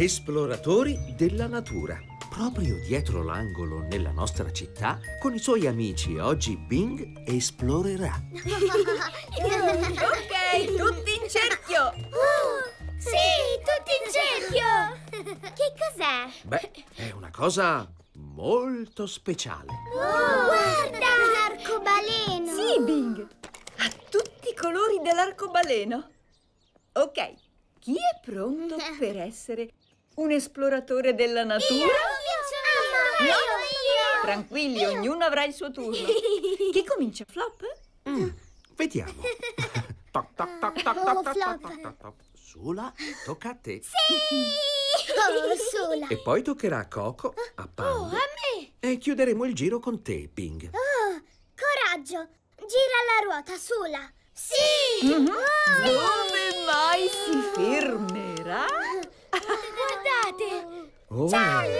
esploratori della natura. Proprio dietro l'angolo nella nostra città, con i suoi amici, oggi Bing esplorerà. ok, tutti in cerchio! Uh, sì, tutti in cerchio! Che cos'è? Beh, è una cosa molto speciale. Oh, guarda! L'arcobaleno! Sì, Bing! Ha tutti i colori dell'arcobaleno. Ok, chi è pronto per essere un esploratore della natura? Io, io sono io! io! Tranquilli, io. ognuno avrà il suo turno. Chi comincia? Flop? Mm, vediamo. toc, toc, toc, toc, oh, toc, toc, toc, toc, toc. Sula, tocca a te. Sì! Oh, Sula! E poi toccherà a Coco, a Paolo. Oh, a me! E chiuderemo il giro con te, Ping. Oh, coraggio! Gira la ruota, Sula! Sì! Mm -hmm. oh, Dove mai si fermerà? Oh. Giallo!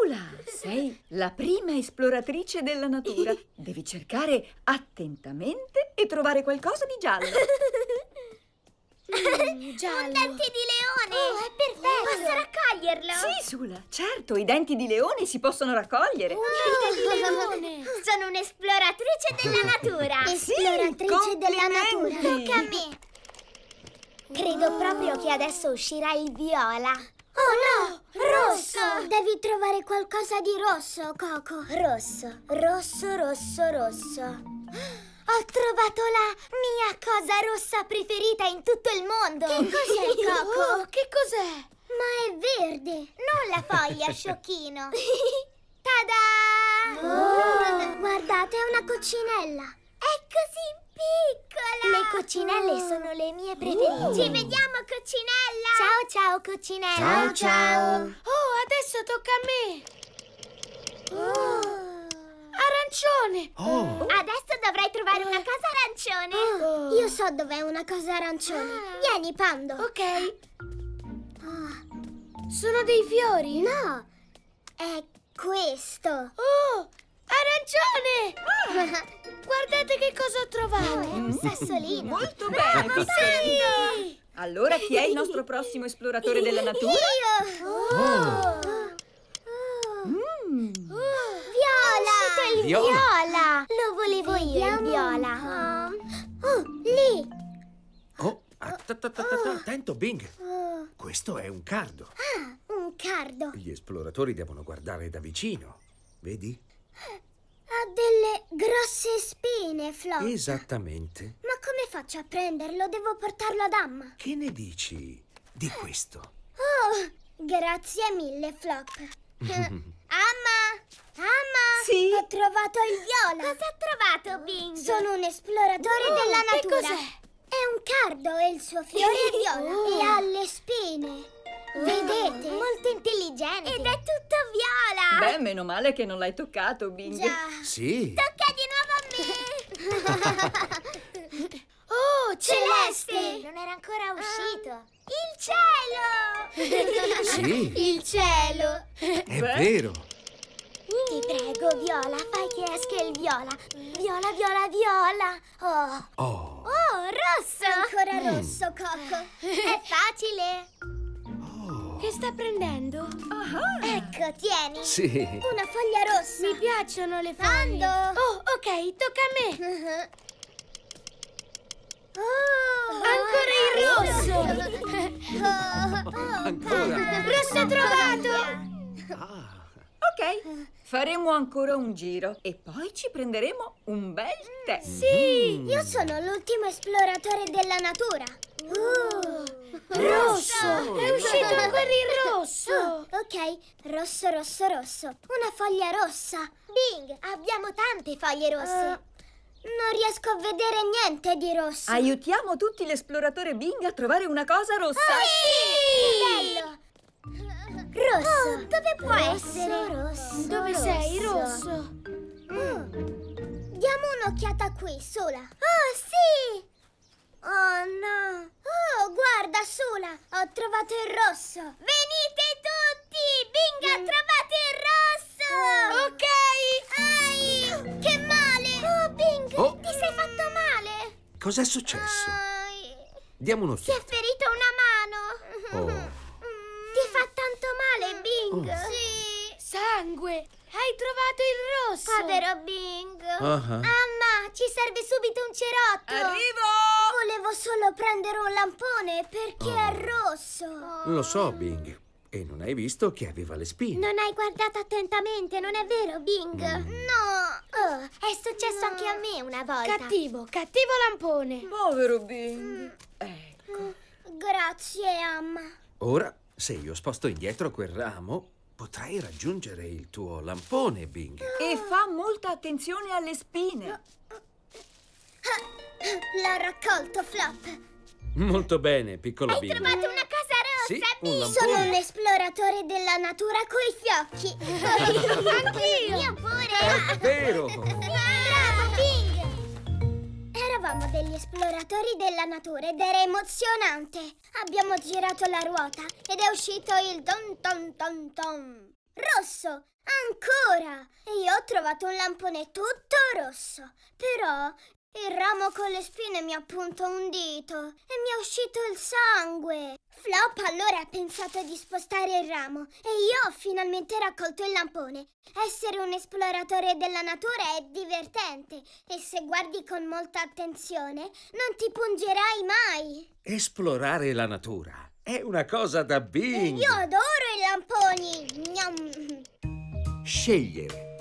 Sula, sei la prima esploratrice della natura. Devi cercare attentamente e trovare qualcosa di giallo. Mm, Un dente di leone! Oh, è perfetto! Posso raccoglierlo? Sì, Sula, certo, i denti di leone si possono raccogliere. Oh, oh. Sono un'esploratrice della natura! Esploratrice sì, della natura! Tocca a me! Credo proprio che adesso uscirà il viola. Oh no! Rosso! Devi trovare qualcosa di rosso, Coco. Rosso, rosso, rosso, rosso. Ho trovato la mia cosa rossa preferita in tutto il mondo! Che cos'è, Coco? Oh, che cos'è? Ma è verde! Non la foglia, sciocchino! Tada! Oh. Guardate, è una coccinella! È così piccola! Le coccinelle sono le mie oh. preferite. Uh. Ci vediamo, coccinella! Ciao, ciao, coccinella! Ciao, oh, ciao! Oh, adesso tocca a me! Oh. oh. Arancione! Oh. Adesso dovrai trovare una cosa arancione! Io so dov'è una cosa arancione. Ah. Vieni, Pando! Ok. Ah. Sono dei fiori? No! È questo! Oh! Arancione! Guardate che cosa ho trovato! Oh, è un sassolino! Molto bello! Bravo, sì! Allora chi è il nostro prossimo esploratore della natura? Io! Oh. oh. Oh. Mm. Viola! Oh, viola! viola! Lo volevo Vediamo io, Viola! Oh. oh, lì! Oh, ah, attento, Bing! Questo è un cardo! Ah, un cardo! Gli esploratori devono guardare da vicino, vedi? Ah ha delle grosse spine, Flo. Esattamente. Ma come faccio a prenderlo? Devo portarlo ad Amma. Che ne dici di questo? Oh, grazie mille, Flop. Amma! Amma! Sì? Ho trovato il viola! Cosa ha trovato, Bing? Sono un esploratore oh, della natura. Che cos'è? È un cardo e il suo fiore viola. Oh. E ha le spine. Vedete? Molto intelligente. Ed è tutto viola. Beh, meno male che non l'hai toccato, Bing. Già. Sì. Tocca di nuovo a me. oh, Celeste. Non era ancora ah. uscito. Ah. Il cielo! sì. Il cielo. È Beh. vero. Ti mm. prego, Viola, fai che esca il viola. Viola, viola, viola. Oh. Oh, oh rosso. Ancora mm. rosso, Coco! È facile. Che sta prendendo? Oh, ecco, tieni. Sì. Una foglia rossa. Mi piacciono le foglie. Oh, ok, tocca a me. Uh-huh. Oh, Ancora il oh. rosso! Oh, rosso trovato! Ah. Ok, faremo ancora un giro e poi ci prenderemo un bel tè. Sì! Mm. Io sono l'ultimo esploratore della natura. Oh, rosso! È uscito ancora il rosso! Oh, ok, rosso, rosso, rosso. Una foglia rossa. Bing, abbiamo tante foglie rosse. Uh, non riesco a vedere niente di rosso. Aiutiamo tutti l'esploratore Bing a trovare una cosa rossa. Oh, sì! Che bello! Rosso! Oh, dove può rosso, essere? Rosso, dove rosso. sei, rosso? Mm. Diamo un'occhiata qui, sola. Oh, sì! Oh no! Oh, guarda, sola! Ho trovato il rosso! Venite tutti! Binga, mm. trovato il rosso! Oh. Ok! Ai! Che male! Oh, Bing! Oh. Ti sei fatto male! Cos'è successo? Oh. Diamo uno schiaffo. Ti è ferita una mano! Oh. Mm. Ti fa tanto male, mm. Bing! Oh. Sì! Sangue! Hai trovato il rosso! Povero Bing! Uh ah, -huh. Ah. Amma, ci serve subito un cerotto! Arrivo! Volevo solo prendere un lampone perché oh. è rosso. Lo so, Bing. E non hai visto che aveva le spine. Non hai guardato attentamente, non è vero, Bing? Mm. No! Oh, è successo no. anche a me una volta. Cattivo, cattivo lampone. Povero Bing. Mm. Ecco. Mm. Grazie, Amma. Ora, se io sposto indietro quel ramo, potrai raggiungere il tuo lampone, Bing. E fa molta attenzione alle spine. No. L'ho raccolto, Flop. Molto bene, piccolo bimbo. Hai trovato una casa rossa, sì, un Sono un esploratore della natura coi fiocchi. Anch'io. Io pure. È vero. Bravo, Ping. Eravamo degli esploratori della natura ed era emozionante. Abbiamo girato la ruota ed è uscito il ton ton ton ton. Rosso! Ancora! E io ho trovato un lampone tutto rosso. Però il ramo con le spine mi ha punto un dito e mi è uscito il sangue. Flop allora ha pensato di spostare il ramo e io ho finalmente raccolto il lampone. Essere un esploratore della natura è divertente e se guardi con molta attenzione non ti pungerai mai. Esplorare la natura è una cosa da bing. E io adoro i lamponi. Scegliere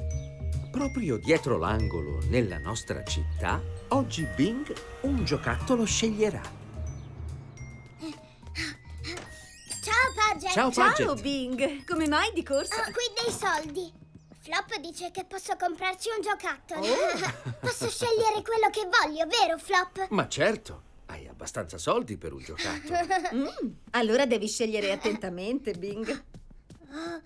Proprio dietro l'angolo, nella nostra città, oggi Bing un giocattolo sceglierà. Ciao Paget! Ciao Paget! Bing! Come mai di corsa? Ho ah, qui dei soldi. Flop dice che posso comprarci un giocattolo. Oh. posso scegliere quello che voglio, vero Flop? Ma certo! Hai abbastanza soldi per un giocattolo. Mm, allora devi scegliere attentamente, Bing. Oh.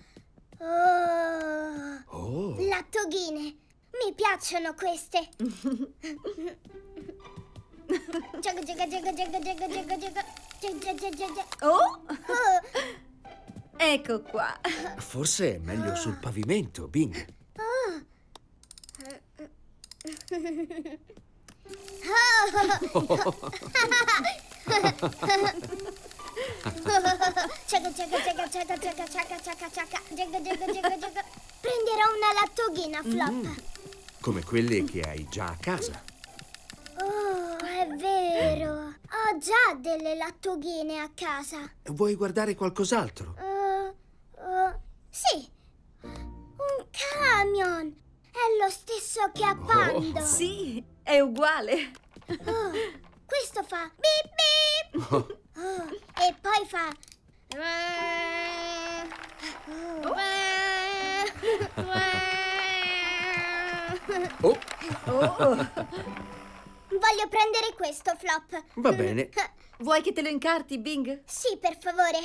Oh, oh. Lattoghine! Mi piacciono queste! Giaga, giaga, giaga, giaga, giaga, giaga, giaga, giaga, giaga, Oh! Ecco qua! Forse è meglio sul pavimento, Bing. Oh. oh. Ciaga, ciaga, ciaga, ciaga, ciaga, ciaga, ciaga, Prenderò una lattughina, mm-hmm. Flop. Mm. Come quelle che hai già a casa. Oh, è vero. Ho già delle lattughine a casa. Vuoi guardare qualcos'altro? Uh, uh, sì. Un camion. È lo stesso che a oh, Pando. Oh. Sì, è uguale. Oh, questo fa bip bip. Oh. e poi fa... Oh. oh. Voglio prendere questo, Flop. Va bene. Vuoi che te lo incarti, Bing? Sì, per favore.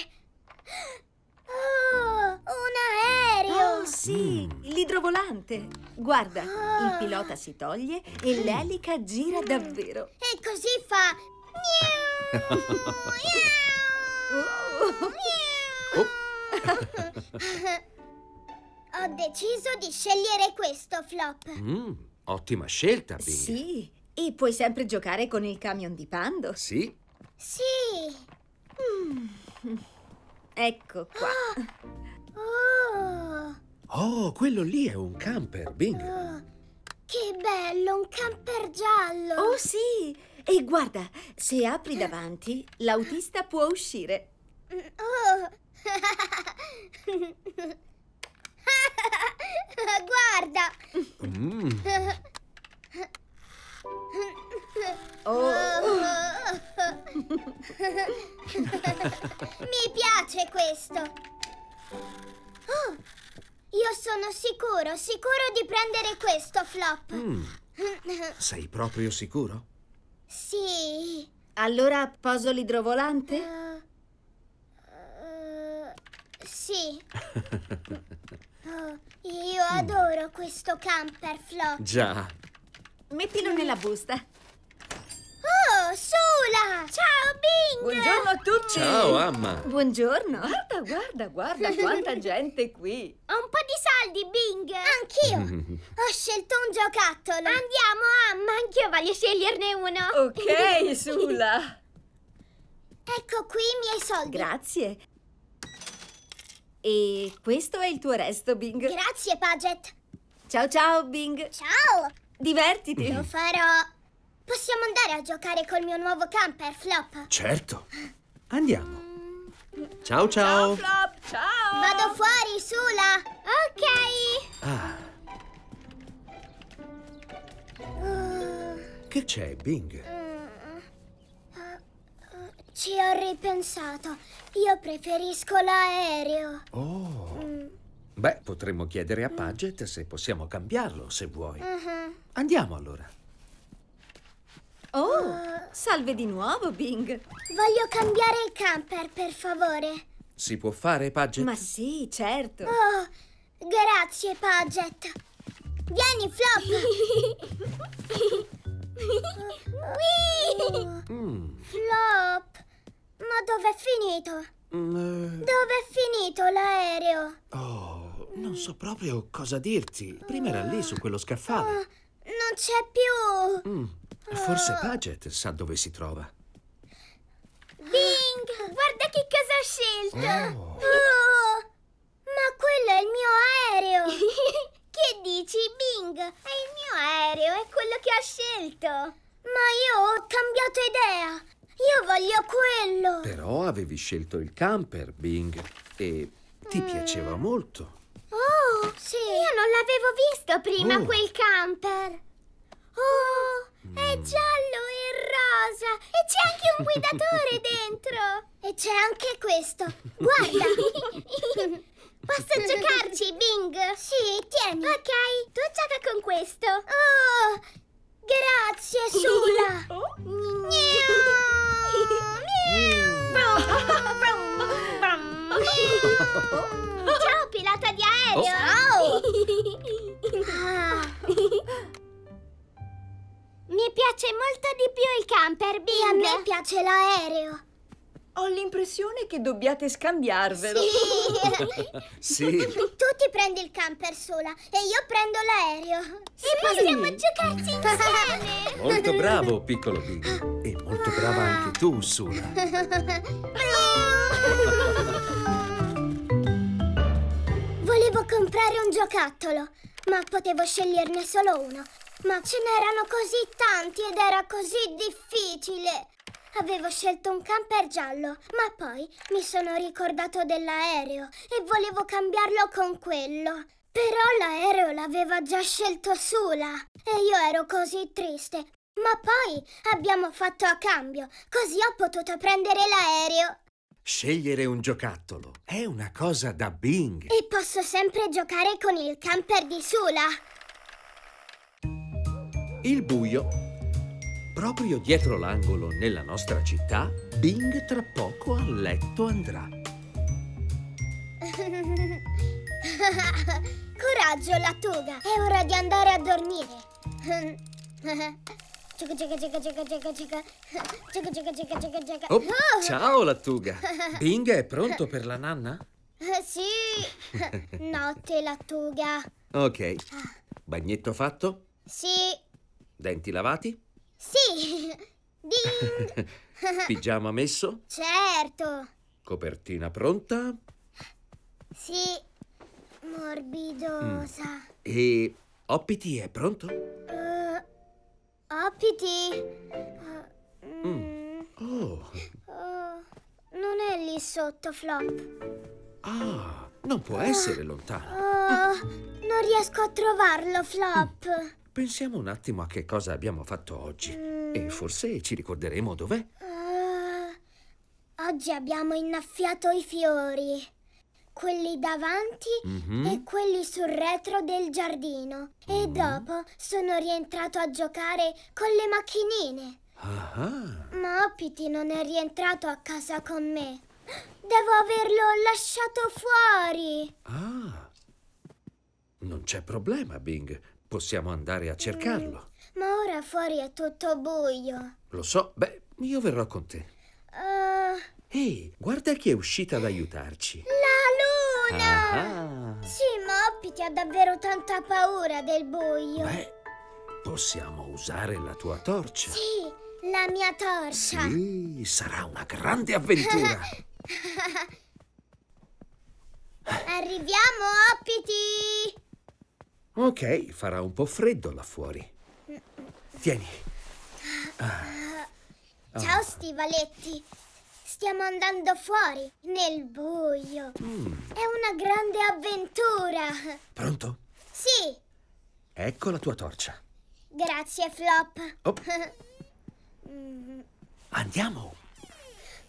Oh, un aereo! Oh, sì, mm. l'idrovolante. Guarda, oh. il pilota si toglie e mm. l'elica gira mm. davvero. E così fa... Miau! Ho deciso di scegliere questo, Flop. Mm, ottima scelta, Bing. Sì, e puoi sempre giocare con il camion di Pando. Sì. Sì. Mm. Ecco qua. Oh. oh. quello lì è un camper, Bing. Oh, che bello, un camper giallo. Oh, sì. E guarda, se apri davanti, l'autista può uscire. Oh! guarda! Mm. Oh. Mi piace questo! Oh, io sono sicuro, sicuro di prendere questo, Flop! Mm. Sei proprio sicuro? Sì. Allora poso l'idrovolante? Uh, uh, sì. oh, io adoro questo camper, Flo. Già. Mettilo nella busta. Sula! Ciao, Bing! Buongiorno a tutti! Ciao, Amma! Buongiorno! Guarda, guarda, guarda quanta gente qui! Ho un po' di soldi, Bing! Anch'io! Ho scelto un giocattolo! Andiamo, Amma! Anch'io voglio sceglierne uno! Ok, Sula! ecco qui i miei soldi! Grazie! E questo è il tuo resto, Bing! Grazie, Paget! Ciao, ciao, Bing! Ciao! Divertiti! Lo farò! Possiamo andare a giocare col mio nuovo camper, Flop? Certo. Andiamo. Ciao, ciao. Ciao, Flop. Ciao. Vado fuori, Sula. Ok. Ah. Che c'è, Bing? Ci ho ripensato. Io preferisco l'aereo. Oh. Mm. Beh, potremmo chiedere a Paget se possiamo cambiarlo, se vuoi. -huh. Mm-hmm. Andiamo allora. Salve di nuovo, Bing! Voglio cambiare il camper, per favore. Si può fare, Paget? Ma sì, certo! Oh, grazie, Paget! Vieni, Flop! mm. Flop! Ma dov'è finito? Mm. Eh. Dov'è finito l'aereo? Oh, non so proprio cosa dirti. Prima era lì su quello scaffale. Oh, non c'è più! Mm. Forse Budget sa dove si trova. Bing, guarda che cosa ho scelto! Oh. Oh, ma quello è il mio aereo! che dici, Bing? È il mio aereo, è quello che ho scelto! Ma io ho cambiato idea! Io voglio quello! Però avevi scelto il camper, Bing, e ti mm. piaceva molto. Oh, sì! Io non l'avevo visto prima oh. quel camper! Oh! È giallo e rosa! E c'è anche un guidatore dentro! E c'è anche questo! Guarda! Posso giocarci, Bing? Sì, tieni! Ok, tu gioca con questo! Oh! Grazie, Sula! Oh. Ciao, pilota di aereo! Oh. Ah. Mi piace molto di più il camper, Bing! E a me piace l'aereo! Ho l'impressione che dobbiate scambiarvelo! Sì. sì! Tu ti prendi il camper sola e io prendo l'aereo! Sì. E possiamo sì. giocarci insieme! Molto bravo, piccolo Bing! E molto brava anche tu, Sura! Volevo comprare un giocattolo, ma potevo sceglierne solo uno ma ce n'erano così tanti ed era così difficile! Avevo scelto un camper giallo, ma poi mi sono ricordato dell'aereo e volevo cambiarlo con quello. Però l'aereo l'aveva già scelto Sula e io ero così triste. Ma poi abbiamo fatto a cambio, così ho potuto prendere l'aereo. Scegliere un giocattolo è una cosa da Bing. E posso sempre giocare con il camper di Sula il buio. Proprio dietro l'angolo nella nostra città, Bing tra poco a letto andrà. Coraggio, la tuga! È ora di andare a dormire. Oh, ciao, Lattuga! Bing è pronto per la nanna? Sì! Notte, Lattuga! Ok. Ah. Bagnetto fatto? Sì! Denti lavati? Sì! Ding! Pigiama messo? Certo! Copertina pronta? Sì, morbidosa. Mm. E Oppity è pronto? Uh, eh, Oppity! Uh, eh, mm. mm. Oh! Uh, non è lì sotto, Flop. Ah, non può essere lontano. non riesco a trovarlo, Flop. Mm. Pensiamo un attimo a che cosa abbiamo fatto oggi mm. e forse ci ricorderemo dov'è. Uh, oggi abbiamo innaffiato i fiori, quelli davanti mm -hmm. e quelli sul retro del giardino mm. e mhm. dopo sono rientrato a giocare con le macchinine. Ah. Ma Oppiti non è rientrato a casa con me. Devo averlo lasciato fuori. Ah, non c'è problema, Bing. Possiamo andare a cercarlo. Mm, ma ora fuori è tutto buio. Lo so, beh, io verrò con te. Uh... Ehi, guarda chi è uscita ad aiutarci. La luna! Ah sì, ma Oppiti ha davvero tanta paura del buio. Beh, possiamo usare la tua torcia. Sì, la mia torcia. Sì, sarà una grande avventura. Arriviamo, Oppiti! Ok, farà un po' freddo là fuori. Tieni. Ah. Ah. Ciao stivaletti. Stiamo andando fuori, nel buio. Mm. È una grande avventura. Pronto? Sì. Ecco la tua torcia. Grazie, Flop. Oh. Mm. Andiamo.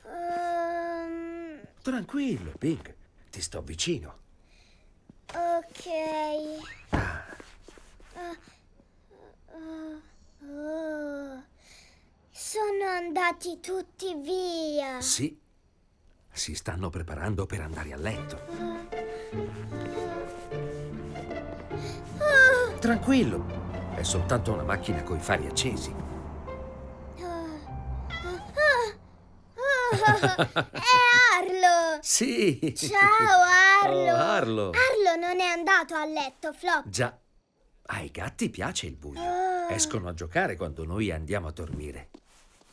Um... Tranquillo, Pink. Ti sto vicino. Ok. Sono andati tutti via. Sì. Si stanno preparando per andare a letto. Oh. Tranquillo. È soltanto una macchina con i fari accesi. È Arlo! Sì! Ciao Arlo! Oh, Arlo! Arlo! non è andato a letto, Flop. Già. Ai gatti piace il buio. Oh. Escono a giocare quando noi andiamo a dormire.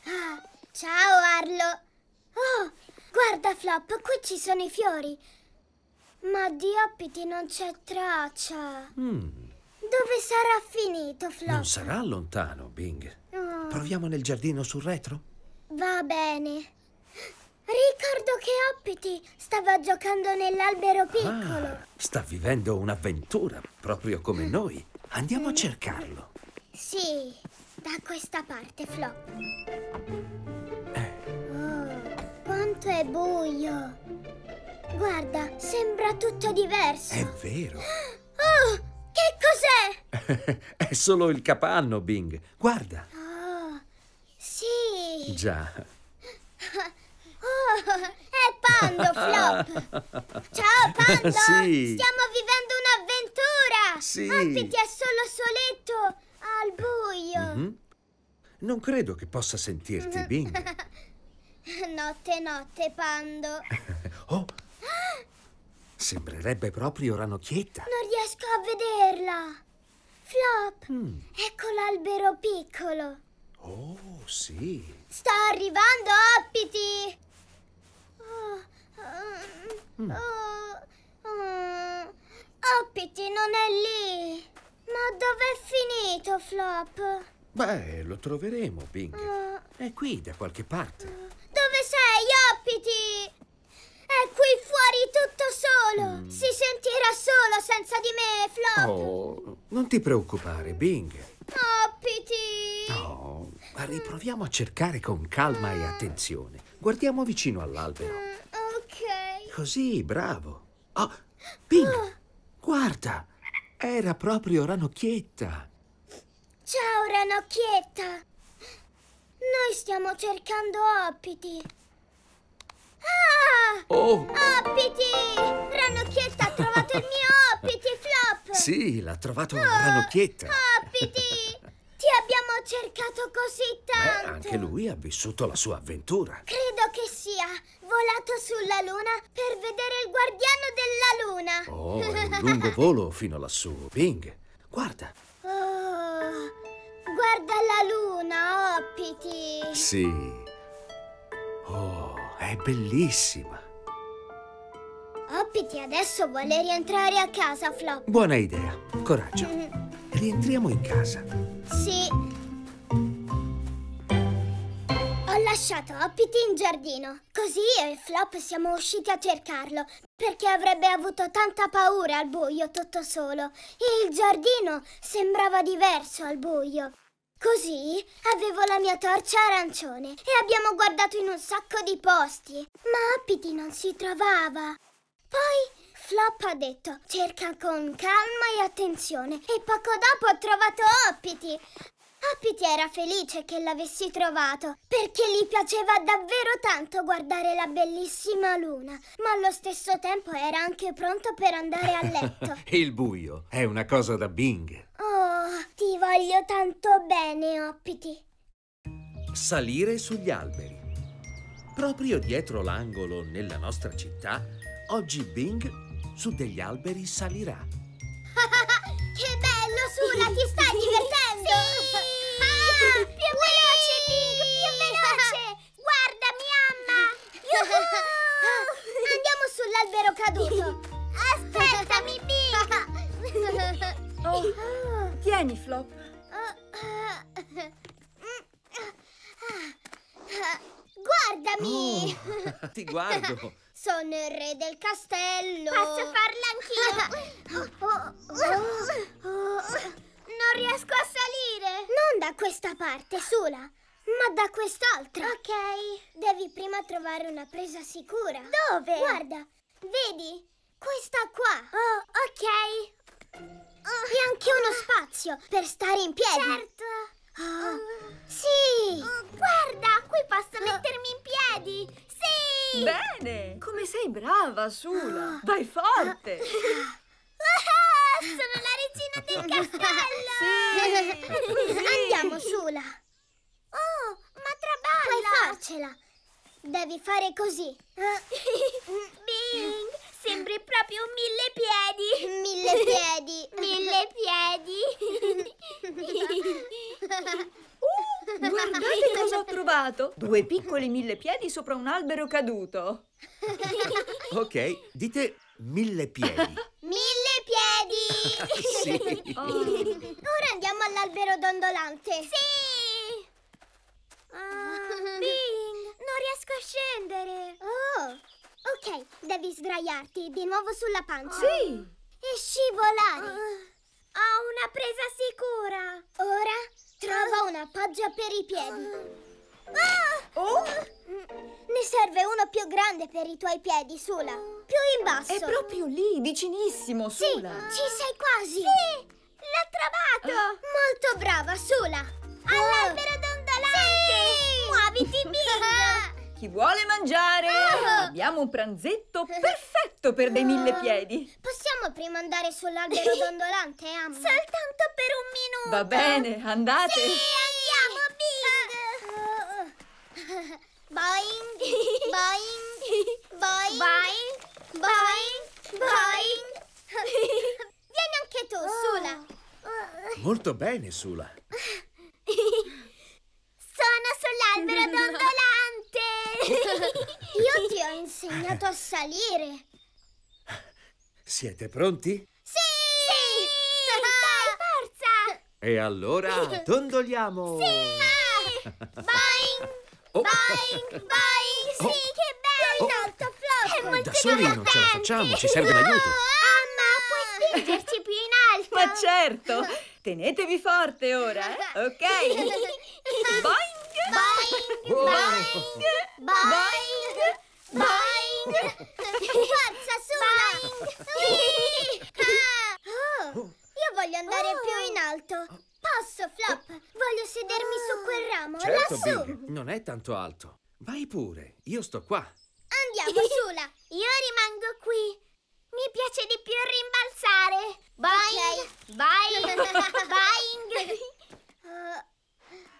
Ah, ciao, Arlo. Oh, guarda, Flop, qui ci sono i fiori. Ma di oppiti non c'è traccia. Mm. Dove sarà finito, Flop? Non sarà lontano, Bing. Oh. Proviamo nel giardino sul retro? Va bene. Ricordo che Hoppity stava giocando nell'albero ah, piccolo. Ah, sta vivendo un'avventura, proprio come mm. noi. Andiamo a mm. cercarlo. Sì, da questa parte, Flop. Eh. Oh, quanto è buio. Guarda, sembra tutto diverso. È vero. Oh, che cos'è? è solo il capanno, Bing. Guarda. Oh, sì. Già. è eh, Pando Flop! Ciao Pando! Eh, sì. Stiamo vivendo un'avventura! Sì! Ospiti è solo soletto, al buio! Mm -hmm. Non credo che possa sentirti, mm-hmm. Bing. notte, notte, Pando. oh! Sembrerebbe proprio Ranocchietta. Non riesco a vederla. Flop, mm. ecco l'albero piccolo. Oh, sì. Sta arrivando, oppiti! Mm. Oh, oh, oh, non è lì! Ma dov'è finito, Flop? Beh, lo troveremo, Bing. Uh. È qui, da qualche parte. Dove sei, Hoppity? È qui fuori tutto solo! Mm. Si sentirà solo senza di me, Flop! Oh, non ti preoccupare, Bing. Hoppity! No, oh, ma riproviamo a cercare con calma e ah. attenzione. Guardiamo vicino all'albero. Mm, ok. Così, bravo. Oh, Ping, oh. Ah. guarda, era proprio Ranocchietta. Ciao, Ranocchietta. Noi stiamo cercando Oppiti. Ah! Oh! Oppiti! Ranocchietta ha trovato il mio Oppiti, Flop! Sì, l'ha trovato oh, Ranocchietta. Oppiti! Ti abbiamo cercato così tanto! Beh, anche lui ha vissuto la sua avventura. Credo che sia volato sulla luna per vedere il guardiano della luna. Oh, è un lungo volo fino lassù. Bing! guarda. Oh, guarda la luna, Oppiti. Sì. Oh, è bellissima. Oppiti adesso vuole rientrare a casa, Flop. Buona idea. Coraggio. rientriamo in casa. Sì. Ho lasciato Hoppity in giardino. Così io e Flop siamo usciti a cercarlo, perché avrebbe avuto tanta paura al buio tutto solo. E il giardino sembrava diverso al buio. Così avevo la mia torcia arancione e abbiamo guardato in un sacco di posti, ma Appiti non si trovava. Poi Flop ha detto cerca con calma e attenzione e poco dopo ha trovato Hoppity. Hoppity era felice che l'avessi trovato perché gli piaceva davvero tanto guardare la bellissima luna, ma allo stesso tempo era anche pronto per andare a letto. Il buio è una cosa da Bing. Oh, ti voglio tanto bene, Hoppity. Salire sugli alberi. Proprio dietro l'angolo nella nostra città, oggi Bing su degli alberi salirà. che bello, Sula! Ti stai divertendo? Sì! Ah, più Whee! veloce, Pink! Più veloce! Guarda, mamma! Andiamo sull'albero caduto! Aspettami, Pink! Oh, tieni, Flop! Guardami! Oh, ti guardo! Sono il re del castello. Posso farla anch'io? non riesco a salire. Non da questa parte sola, ma da quest'altra. Ok. Devi prima trovare una presa sicura. Dove? Guarda, vedi? Questa qua. Oh, ok. E anche uno spazio per stare in piedi. Certo. Oh. brava, Sula! Ah. Vai forte! Oh, sono la regina del castello! Sì. sì. Andiamo, Sula! Oh, ma traballa! Puoi farcela! Devi fare così! Bing! Sembri proprio mille piedi! Mille piedi! mille piedi! Uh, guardate cosa ho trovato! Due piccoli mille piedi sopra un albero caduto. ok, dite mille piedi. Mille piedi! sì. Oh. Ora andiamo all'albero dondolante. Sì! Ah, Bing, non riesco a scendere. Oh! Ok, devi sdraiarti di nuovo sulla pancia. Sì! E scivolare. Uh, ho una presa sicura. Ora Trova una poggia per i piedi. Oh! Ah! Oh! Ne serve uno più grande per i tuoi piedi, Sula. Più in basso. È proprio lì, vicinissimo, Sula. Sì, ci sei quasi. Sì, l'ho trovato. Ah. Molto brava, Sula. Ah. All'albero Chi vuole mangiare? Oh! Abbiamo un pranzetto perfetto per dei mille ah! piedi. Possiamo prima andare sull'albero dondolante, Amma? Soltanto per un minuto. Va bene, andate. Sì, andiamo, Big. boing, boing, boing, boing, boing, boing. Vieni anche tu, Sula. Oh. Molto bene, Sula. Sono sull'albero dondolante! Io ti ho insegnato a salire! Siete pronti? Sì! sì! Dai, forza! E allora dondoliamo! Sì! Boing! Oh. Boing! Boing! Oh. Sì, oh. che bello! Oh. Molto flop! È eh, molto Da soli non ce la facciamo, ci serve no. l'aiuto! Oh, mamma, puoi spingerci più in alto? Ma certo! Tenetevi forte ora, eh? Ok? Boing! Boing! Boing! Boing! Boing! Forza, su! Boing! Oh, io voglio andare oh. più in alto. Posso, Flop? Voglio sedermi oh. su quel ramo, certo, lassù. Big, non è tanto alto. Vai pure, io sto qua. Andiamo, Sula. io rimango qui. Mi piace di più rimbalzare. Boing! Okay. Boing! Boing! uh.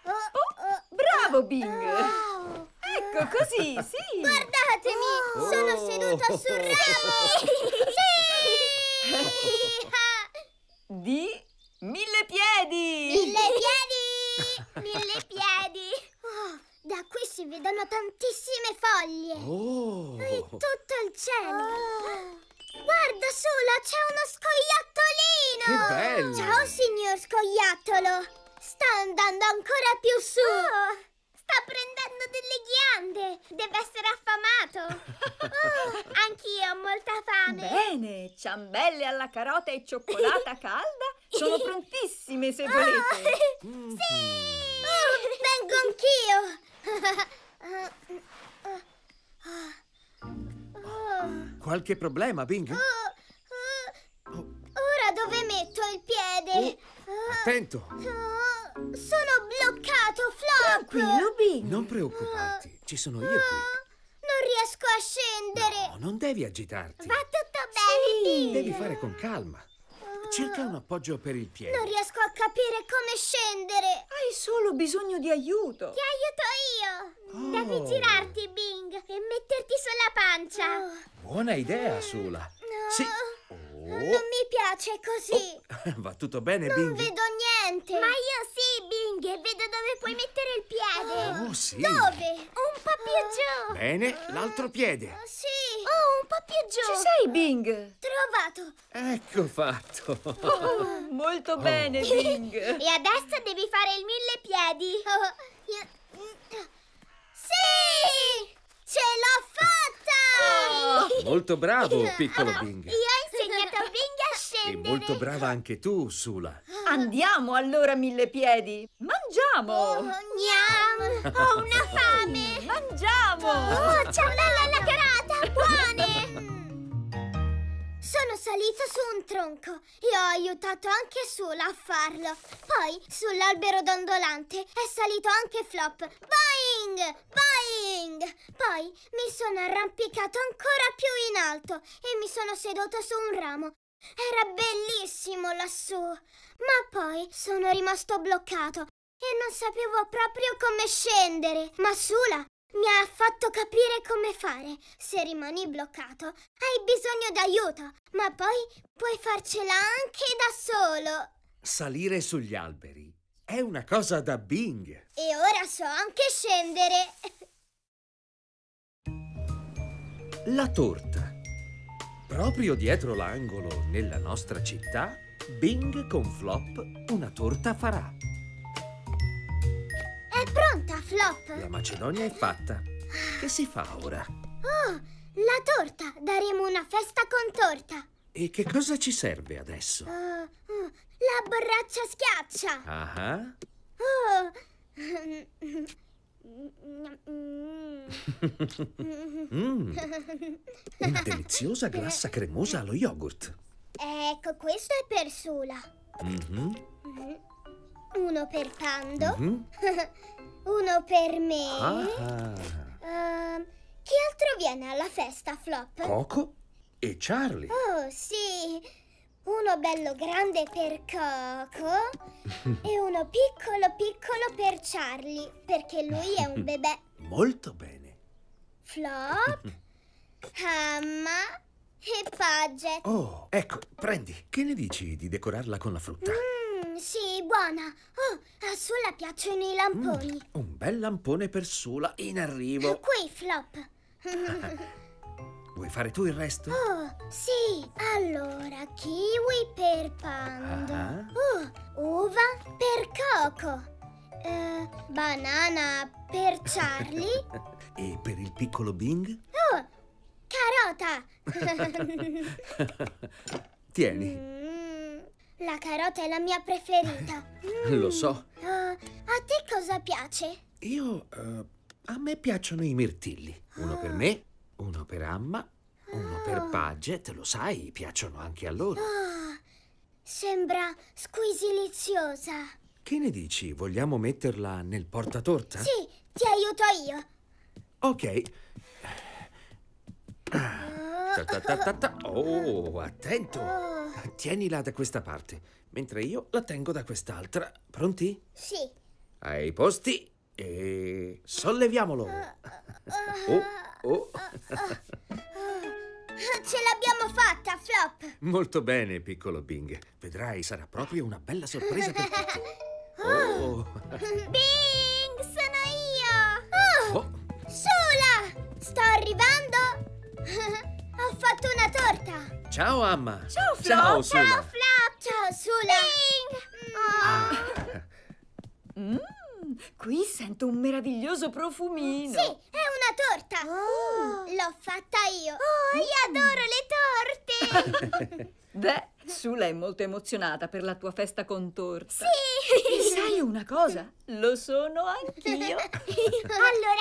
Oh, bravo Bing! Ecco, così, sì! Guardatemi! Oh. Sono seduto sul ramo! sì! Di mille piedi! Mille piedi! Mille piedi! Oh, da qui si vedono tantissime foglie! Oh. E tutto il cielo! Oh. Guarda solo, c'è uno scoiattolino! Che bello! Ciao, signor scoiattolo! sta andando ancora più su! Oh, sta prendendo delle ghiande! Deve essere affamato! Oh, anch'io ho molta fame! Bene! Ciambelle alla carota e cioccolata calda sono prontissime se Oh, mm -hmm. sì! Oh, vengo anch'io! Oh. Qualche problema, Bing? Oh, ora dove metto il piede? Attento! sono bloccato, Flop! Tranquillo, Bing! Non preoccuparti, ci sono io qui. Ah, non riesco a scendere! No, non devi agitarti. Va tutto bene, sì. Bing! Devi fare con calma. Cerca un appoggio per il piede. Non riesco a capire come scendere. Hai solo bisogno di aiuto. Ti aiuto io. Oh. Devi girarti, Bing, e metterti sulla pancia. Buona idea, Sula. No. Sì, non mi piace così. Oh. Va tutto bene, non Bing? Non vedo niente. Ma io sì, Bing, e vedo dove puoi mettere il piede. Oh, oh sì. Dove? Un po' più oh. giù. Bene, l'altro piede. Oh, sì. Oh, un po' più giù. Ci sei, Bing? Trovato. Ecco fatto. Oh, molto bene, Bing. e adesso devi fare il mille piedi. Sì! Ce l'ho fatta! Oh, molto bravo, piccolo Bing. Io ho insegnato a Bing a scendere. E molto brava anche tu, Sula. Andiamo allora, mille piedi. Mangiamo! Oh, gnam! Ho una fame! Mangiamo! Oh, ciambella alla carata! Buone! Sono salita su un tronco e ho aiutato anche Sula a farlo. Poi, sull'albero dondolante, è salito anche Flop. Boing! Boing! Poi mi sono arrampicato ancora più in alto e mi sono seduto su un ramo. Era bellissimo lassù, ma poi sono rimasto bloccato e non sapevo proprio come scendere. Ma Sula mi ha fatto capire come fare. Se rimani bloccato, hai bisogno d'aiuto, ma poi puoi farcela anche da solo. Salire sugli alberi è una cosa da Bing. E ora so anche scendere. La torta. Proprio dietro l'angolo, nella nostra città, Bing con Flop una torta farà pronta, Flop! La Macedonia è fatta. Che si fa ora? Oh, la torta! Daremo una festa con torta! E che cosa ci serve adesso? Uh, uh, la borraccia schiaccia! Ah! Uh. mm. Una deliziosa glassa cremosa allo yogurt. Ecco, questo è per Sula. Mm -hmm. Uno per Pando. Mm -hmm. uno per me. Ah. Uh, chi altro viene alla festa, Flop? Coco e Charlie. Oh, sì. Uno bello grande per Coco e uno piccolo piccolo per Charlie, perché lui è un bebè. Molto bene. Flop, Hamma e Paget. Oh, ecco, prendi. Che ne dici di decorarla con la frutta? Mm sì, buona. Oh, a Sula piacciono i lamponi. Mm, un bel lampone per Sula in arrivo. Qui, Flop. Vuoi fare tu il resto? Oh, sì. Allora, kiwi per Panda. Uh, ah. oh, uva per Coco. Uh, banana per Charlie. e per il piccolo Bing? Oh, carota. Tieni. Mm. La carota è la mia preferita. Mm. Lo so. Uh, a te cosa piace? Io... Uh, a me piacciono i mirtilli. Uno ah. per me, uno per Amma, uno per ah. Paget. Lo sai, piacciono anche a loro. Oh. Sembra squisiliziosa. Che ne dici? Vogliamo metterla nel portatorta? Sì, ti aiuto io. Ok. Oh, attento! Tienila da questa parte, mentre io la tengo da quest'altra. Pronti? Sì. Ai posti e solleviamolo. Oh, oh. Ce l'abbiamo fatta, Flop! Molto bene, piccolo Bing. Vedrai, sarà proprio una bella sorpresa per tutti. Oh. Bing, sono io! Oh. Sola! Sto arrivando! Ho fatto una torta! Ciao, Amma! Ciao, Flop! Ciao, Sula! Ciao, Flop! Ciao, Sula! Bing! Oh. Mm. Ah. Mm, qui sento un meraviglioso profumino! Sì, è una torta! Oh. L'ho fatta io! Oh, io mm. adoro le torte! Beh, Sula è molto emozionata per la tua festa con torta! Sì! una cosa, lo sono anch'io. allora,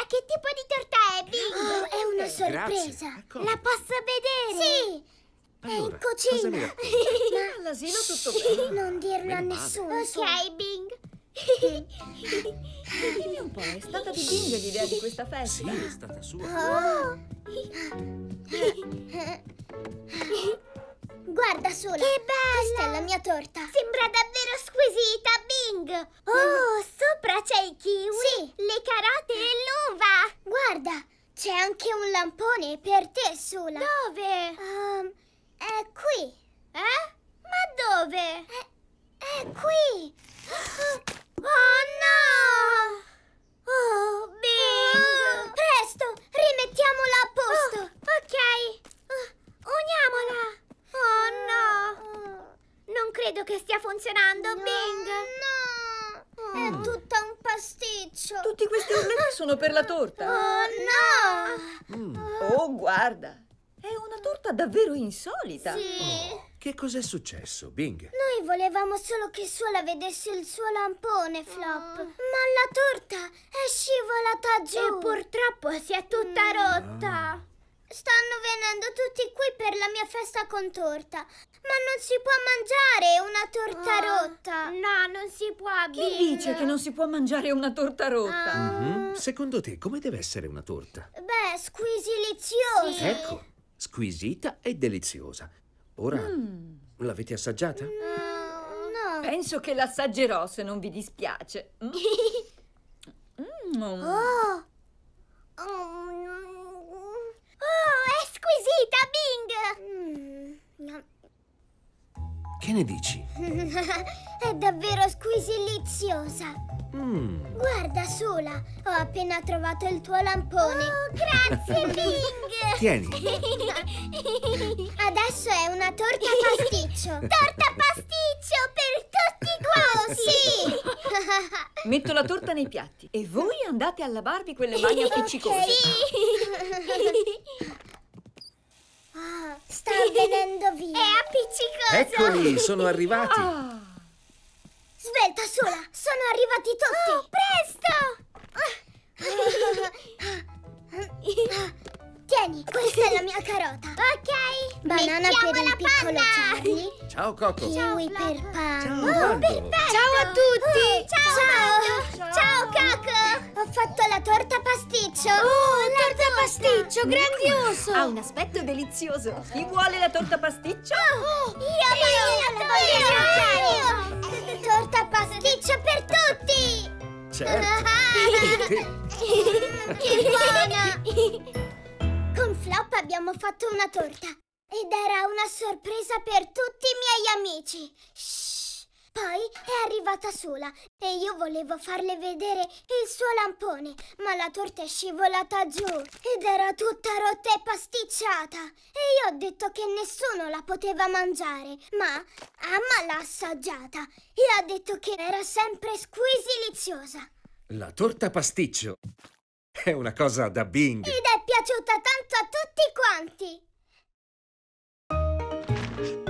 che tipo di torta è, Bingo? Oh, ah, è una eh, sorpresa. Ecco. La posso vedere? Sì. Allora, è in cucina. Ma l'asino tutto bene. Non dirlo a nessuno. Ok, Bing. Dimmi un po', è stata di Bing l'idea di questa festa? Sì, è stata sua. Oh. Eh. Guarda solo! Che bella! Questa è la mia torta! Sembra davvero squisita, Bing! Oh, mm. sopra c'è il kiwi, sì. le carote e l'uva! Guarda, c'è anche un lampone per te sola! Dove? Um, è qui! Eh? Ma dove? È, è qui! Oh no! Oh, Bing! Oh. Sono per la torta. Oh, no! Mm. Oh, guarda. È una torta davvero insolita. Sì. Oh, che cos'è successo, Bing? Noi volevamo solo che Suola vedesse il suo lampone, Flop. Oh. Ma la torta è scivolata giù. E purtroppo si è tutta mm. rotta. Ah. Stanno venendo tutti qui per la mia festa con torta. Ma non si può mangiare una torta oh, rotta. No, non si può. Bill. dice che non si può mangiare una torta rotta? Uh... Mm -hmm. Secondo te, come deve essere una torta? Beh, squisiliziosa. Sì. Ecco, squisita e deliziosa. Ora, mm. l'avete assaggiata? No, mm, no. Penso che l'assaggerò se non vi dispiace. Mm. mm. oh. oh. Che ne dici? È davvero squisiliziosa. Mm. Guarda sola, ho appena trovato il tuo lampone. Oh, grazie Bing! Tieni. Adesso è una torta pasticcio. torta pasticcio per tutti quanti! sì! Metto la torta nei piatti e voi andate a lavarvi quelle mani appiccicose. Sì! Ah, sta venendo via. È appiccicoso. Eccoli, sono arrivati. Oh. Svelta sola, sono arrivati tutti. Oh, presto! Tieni, questa è la mia carota. Ok. Banana Mettiamo per il piccolo Charlie. Ciao Coco. Kiwi ciao, per Pan. Ciao, oh, ciao a tutti. Oh, ciao. Ciao. ciao. ciao Coco. Ho fatto la torta pasticcio. Oh, la torta, torta, pasticcio, grandioso. Ha un aspetto delizioso. Chi vuole la torta pasticcio? Oh, io, io, io, la voglio. Io. io. Torta pasticcio per tutti. Certo. che buona. Flop abbiamo fatto una torta ed era una sorpresa per tutti i miei amici. Shh. Poi è arrivata sola e io volevo farle vedere il suo lampone, ma la torta è scivolata giù ed era tutta rotta e pasticciata. E io ho detto che nessuno la poteva mangiare, ma Amma l'ha assaggiata e ha detto che era sempre squisiliziosa. La torta pasticcio È una cosa da Bing. Ed è piaciuta tanto a tutti quanti.